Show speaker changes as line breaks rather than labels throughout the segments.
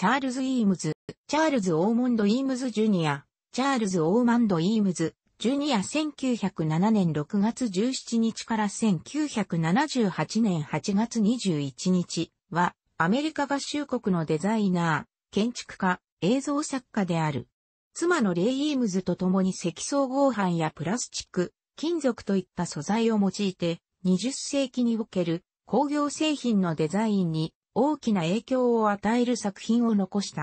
チャールズ・イームズ、チャールズ・オーモンド・イームズ・ジュニア、チャールズ・オーマンド・イームズ、ジュニア1907年6月17日から1978年8月21日は、アメリカ合衆国のデザイナー、建築家、映像作家である。妻のレイ・イームズと共に積層合板やプラスチック、金属といった素材を用いて、20世紀における工業製品のデザインに大きな影響を与える作品を残した。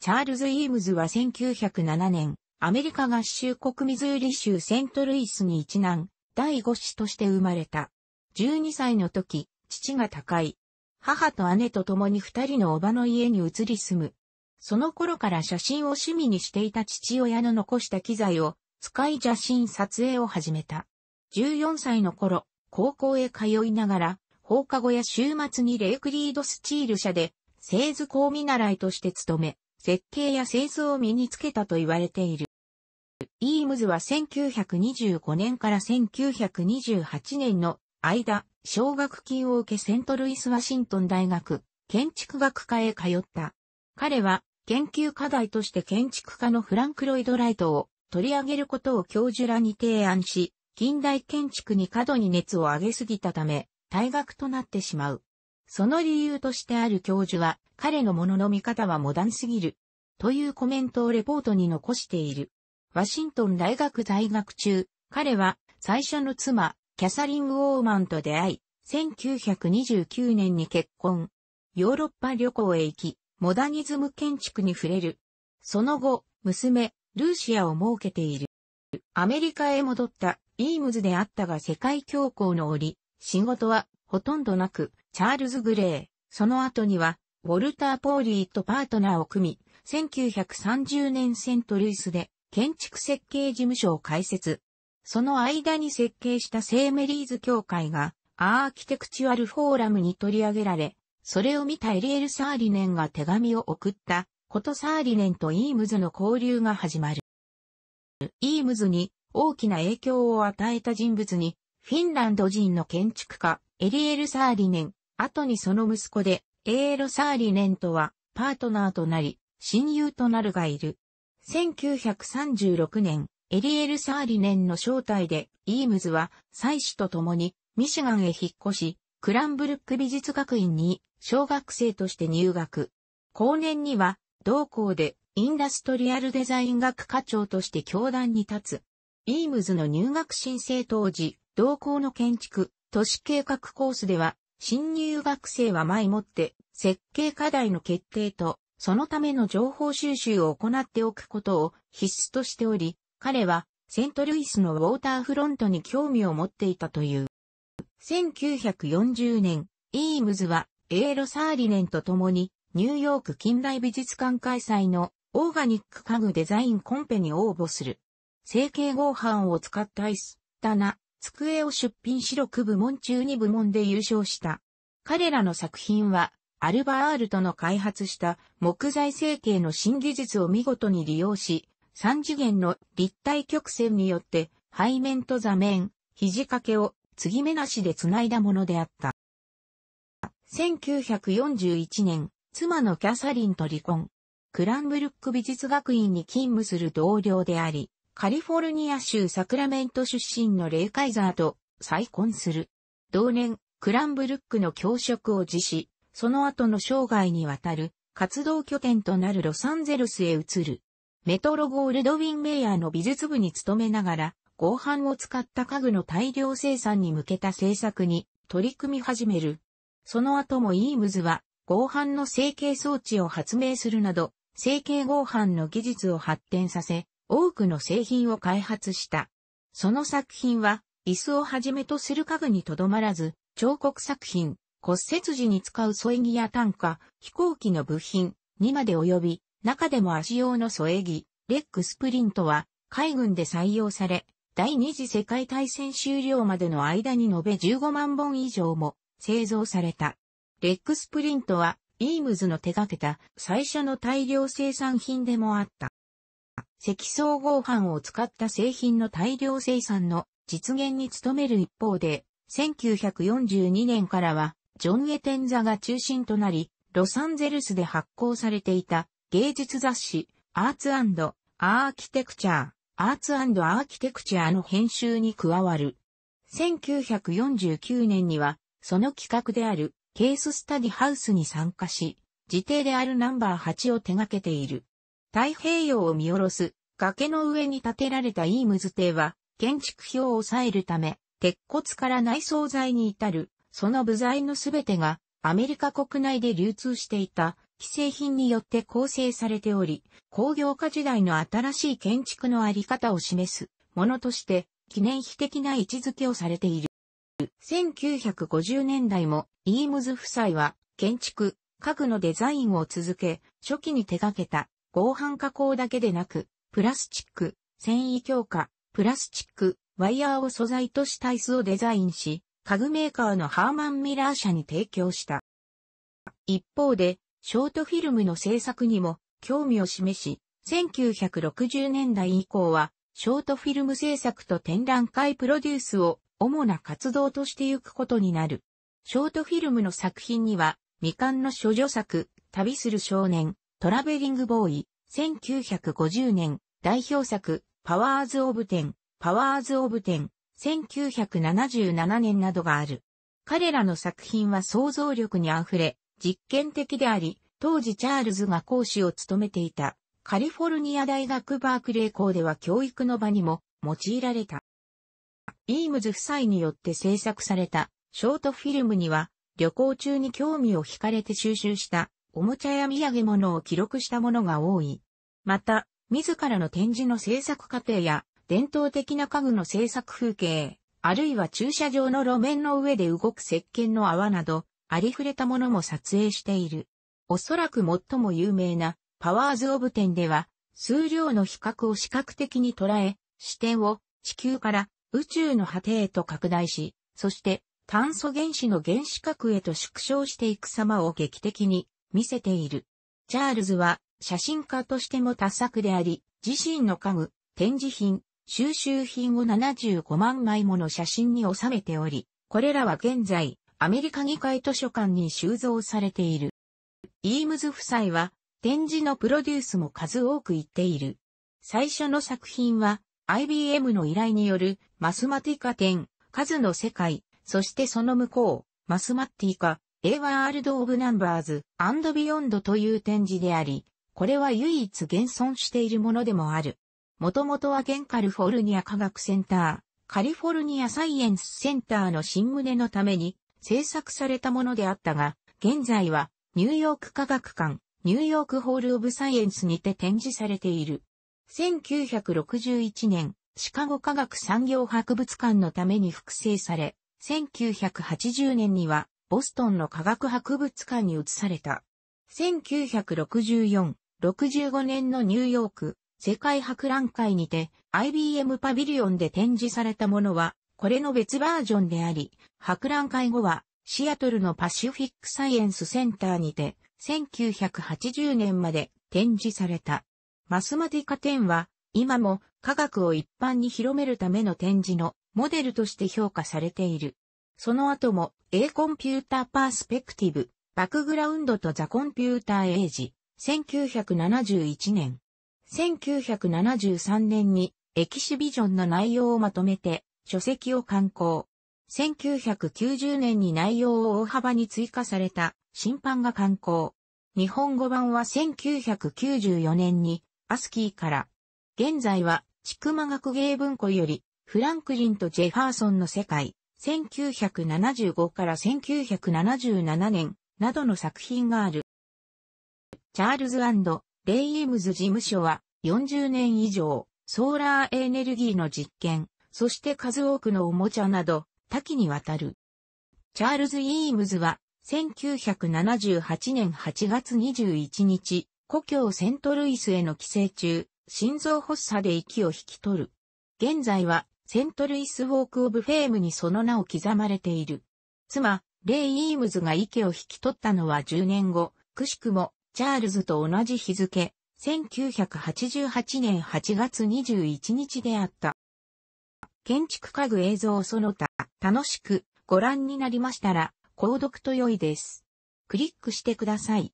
チャールズ・イームズは1907年、アメリカ合衆国ミズーリ州セントルイスに一男、第五子として生まれた。12歳の時、父が高い。母と姉と共に二人の叔母の家に移り住む。その頃から写真を趣味にしていた父親の残した機材を使い写真撮影を始めた。14歳の頃、高校へ通いながら放課後や週末にレイクリードスチール社で、製図工見習いとして勤め、設計や製図を身につけたと言われている。イームズは1925年から1928年の間、奨学金を受けセントルイス・ワシントン大学、建築学科へ通った。彼は、研究課題として建築家のフランク・ロイド・ライトを取り上げることを教授らに提案し、近代建築に過度に熱を上げすぎたため、退学となってしまう。その理由としてある教授は、彼のものの見方はモダンすぎる。というコメントをレポートに残している。ワシントン大学在学中、彼は最初の妻、キャサリン・ウォーマンと出会い、1929年に結婚。ヨーロッパ旅行へ行き、モダニズム建築に触れる。その後、娘、ルーシアを設けている。アメリカへ戻ったイームズであったが世界恐慌の折、仕事はほとんどなく、チャールズ・グレー、その後には、ウォルター・ポーリーとパートナーを組み、1930年セントルイスで建築設計事務所を開設。その間に設計したセーメリーズ協会がアーキテクチュアルフォーラムに取り上げられ、それを見たエリエル・サーリネンが手紙を送ったことサーリネンとイームズの交流が始まる。イームズに大きな影響を与えた人物にフィンランド人の建築家、エリエル・サーリネン、後にその息子で、エーロ・サーリネンとは、パートナーとなり、親友となるがいる。1936年、エリエル・サーリネンの招待で、イームズは、妻子と共に、ミシガンへ引っ越し、クランブルック美術学院に、小学生として入学。後年には、同校で、インダストリアルデザイン学科長として教壇に立つ。イームズの入学申請当時、同校の建築、都市計画コースでは、新入学生は前もって設計課題の決定と、そのための情報収集を行っておくことを必須としており、彼はセントルイスのウォーターフロントに興味を持っていたという。1940年、イームズはエーロ・サーリネンと共にニューヨーク近代美術館開催のオーガニック家具デザインコンペに応募する。成形合板を使った椅子、棚、机を出品し6部門中2部門で優勝した。彼らの作品は、アルバアールトの開発した木材成形の新技術を見事に利用し、三次元の立体曲線によって背面と座面、肘掛けを継ぎ目なしで繋いだものであった。1941年、妻のキャサリンと離婚。クランブルック美術学院に勤務する同僚であり、カリフォルニア州サクラメント出身のレイ・カイザーと再婚する。同年、クランブルックの教職を辞し、その後の生涯にわたる活動拠点となるロサンゼルスへ移る。メトロゴールドウィン・メイヤーの美術部に勤めながら、合板を使った家具の大量生産に向けた制作に取り組み始める。その後もイームズは合板の成形装置を発明するなど、成形合板の技術を発展させ、多くの製品を開発した。その作品は、椅子をはじめとする家具にとどまらず、彫刻作品、骨折時に使う添え木や単価、飛行機の部品にまで及び、中でも足用の添え木、レックスプリントは、海軍で採用され、第二次世界大戦終了までの間に延べ15万本以上も製造された。レックスプリントは、イームズの手掛けた最初の大量生産品でもあった。積層合板を使った製品の大量生産の実現に努める一方で、1942年からは、ジョン・エテンザが中心となり、ロサンゼルスで発行されていた芸術雑誌、アーツアーキテクチャー、アーツアーキテクチャーの編集に加わる。1949年には、その企画であるケーススタディハウスに参加し、自邸であるナンバー8を手掛けている。太平洋を見下ろす崖の上に建てられたイームズ邸は、建築表を抑えるため、鉄骨から内装材に至る、その部材のすべてが、アメリカ国内で流通していた、既製品によって構成されており、工業化時代の新しい建築のあり方を示すものとして、記念碑的な位置づけをされている。1950年代も、イームズ夫妻は、建築、家具のデザインを続け、初期に手掛けた合板加工だけでなく、プラスチック、繊維強化、プラスチック、ワイヤーを素材とした椅子をデザインし、家具メーカーのハーマン・ミラー社に提供した。一方で、ショートフィルムの制作にも興味を示し、1960年代以降は、ショートフィルム制作と展覧会プロデュースを主な活動としてゆくことになる。ショートフィルムの作品には、未完の処女作、旅する少年、トラベリングボーイ、1950年、代表作、パワーズ・オブ・テン、パワーズ・オブ・テン、1977年などがある。彼らの作品は想像力に溢れ、実験的であり、当時チャールズが講師を務めていた、カリフォルニア大学バークレー校では教育の場にも用いられた。イームズ夫妻によって制作されたショートフィルムには、旅行中に興味を惹かれて収集したおもちゃや土産物を記録したものが多い。また、自らの展示の制作過程や、伝統的な家具の制作風景、あるいは駐車場の路面の上で動く石鹸の泡など、ありふれたものも撮影している。おそらく最も有名な、パワーズ・オブ・テンでは、数量の比較を視覚的に捉え、視点を地球から宇宙の果てへと拡大し、そして炭素原子の原子核へと縮小していく様を劇的に見せている。チャールズは写真家としても多作であり、自身の家具、展示品、収集品を75万枚もの写真に収めており、これらは現在、アメリカ議会図書館に収蔵されている。イームズ夫妻は、展示のプロデュースも数多く行っている。最初の作品は、IBM の依頼による、マスマティカ展、数の世界、そしてその向こう、マスマティカ、A World of Numbers and Beyond という展示であり、これは唯一現存しているものでもある。もともとは現カリフォルニア科学センター、カリフォルニアサイエンスセンターの新胸のために制作されたものであったが、現在はニューヨーク科学館、ニューヨークホールオブサイエンスにて展示されている。1961年、シカゴ科学産業博物館のために複製され、1980年にはボストンの科学博物館に移された。1964、65年のニューヨーク、世界博覧会にて IBM パビリオンで展示されたものは、これの別バージョンであり、博覧会後はシアトルのパシフィックサイエンスセンターにて、1980年まで展示された。マスマティカ10は、今も科学を一般に広めるための展示のモデルとして評価されている。その後も A コンピューターパースペクティブ、バックグラウンドとザ・コンピューターエイジ、1971年。1973年にエキシビジョンの内容をまとめて書籍を刊行。1990年に内容を大幅に追加された審判が刊行。日本語版は1994年にアスキーから。現在は、千曲学芸文庫より、フランクリンとジェファーソンの世界、1975から1977年などの作品がある。チャールズレイ・エムズ事務所は40年以上ソーラーエネルギーの実験、そして数多くのおもちゃなど多岐にわたる。チャールズ・イームズは1978年8月21日、故郷セントルイスへの帰省中、心臓発作で息を引き取る。現在はセントルイス・ウォーク・オブ・フェームにその名を刻まれている。妻、レイ・イームズが池を引き取ったのは10年後、くしくも、チャールズと同じ日付、1988年8月21日であった。建築家具映像その他、楽しくご覧になりましたら、購読と良いです。クリックしてください。